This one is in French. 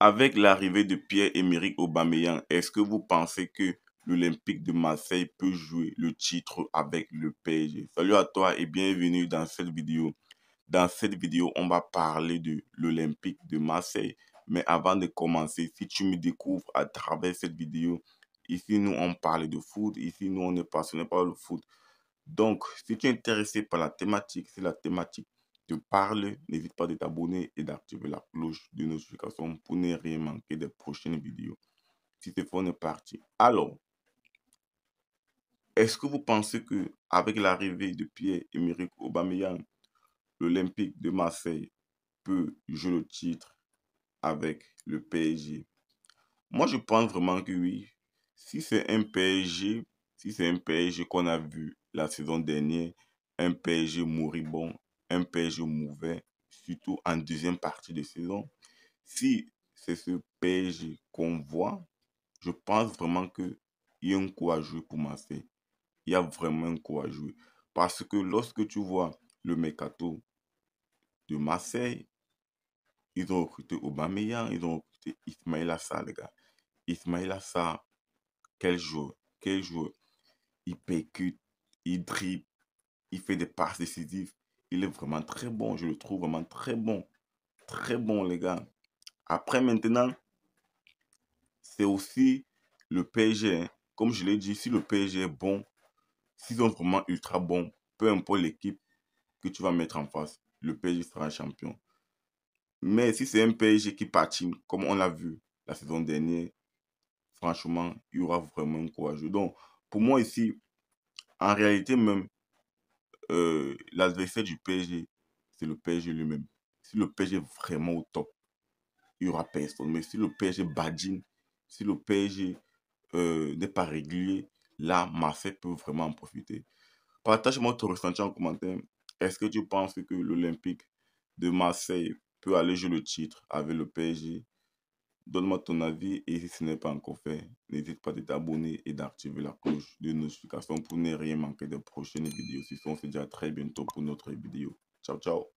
Avec l'arrivée de Pierre-Emerick Aubameyang, est-ce que vous pensez que l'Olympique de Marseille peut jouer le titre avec le PSG Salut à toi et bienvenue dans cette vidéo. Dans cette vidéo, on va parler de l'Olympique de Marseille. Mais avant de commencer, si tu me découvres à travers cette vidéo, ici nous on parle de foot, ici nous on est passionné par le foot. Donc, si tu es intéressé par la thématique, c'est la thématique parle, n'hésite pas de t'abonner et d'activer la cloche de notification pour ne rien manquer des prochaines vidéos. Si on est parti. Alors, est-ce que vous pensez que avec l'arrivée de Pierre-Emerick Aubameyang, l'Olympique de Marseille peut jouer le titre avec le PSG Moi, je pense vraiment que oui. Si c'est un PSG, si c'est un PSG qu'on a vu la saison dernière, un PSG moribond, un PSG mauvais, surtout en deuxième partie de saison, si c'est ce PSG qu'on voit, je pense vraiment qu'il y a un coup à jouer pour Marseille. Il y a vraiment un coup à jouer. Parce que lorsque tu vois le mercato de Marseille, ils ont recruté Aubameyang, ils ont recruté Ismail Assar, les gars. Ismail Assar, quel joueur, quel joueur. Il percute, il dribble, il fait des passes décisives. Il est vraiment très bon. Je le trouve vraiment très bon. Très bon, les gars. Après, maintenant, c'est aussi le PSG. Hein. Comme je l'ai dit, si le PSG est bon, s'ils sont vraiment ultra bons, peu importe l'équipe que tu vas mettre en face, le PSG sera champion. Mais si c'est un PSG qui patine, comme on l'a vu la saison dernière, franchement, il y aura vraiment un courageux. Donc, pour moi ici, en réalité même, euh, l'adversaire du PSG, c'est le PSG lui-même. Si le PSG est vraiment au top, il n'y aura personne. Mais si le PSG badine, si le PSG euh, n'est pas régulier, là, Marseille peut vraiment en profiter. Partage-moi ton ressenti en commentaire. Est-ce que tu penses que l'Olympique de Marseille peut aller jouer le titre avec le PSG Donne-moi ton avis et si ce n'est pas encore fait, n'hésite pas à t'abonner et d'activer la cloche de notification pour ne rien manquer de prochaines vidéos. ça, on se dit à très bientôt pour notre vidéo. Ciao, ciao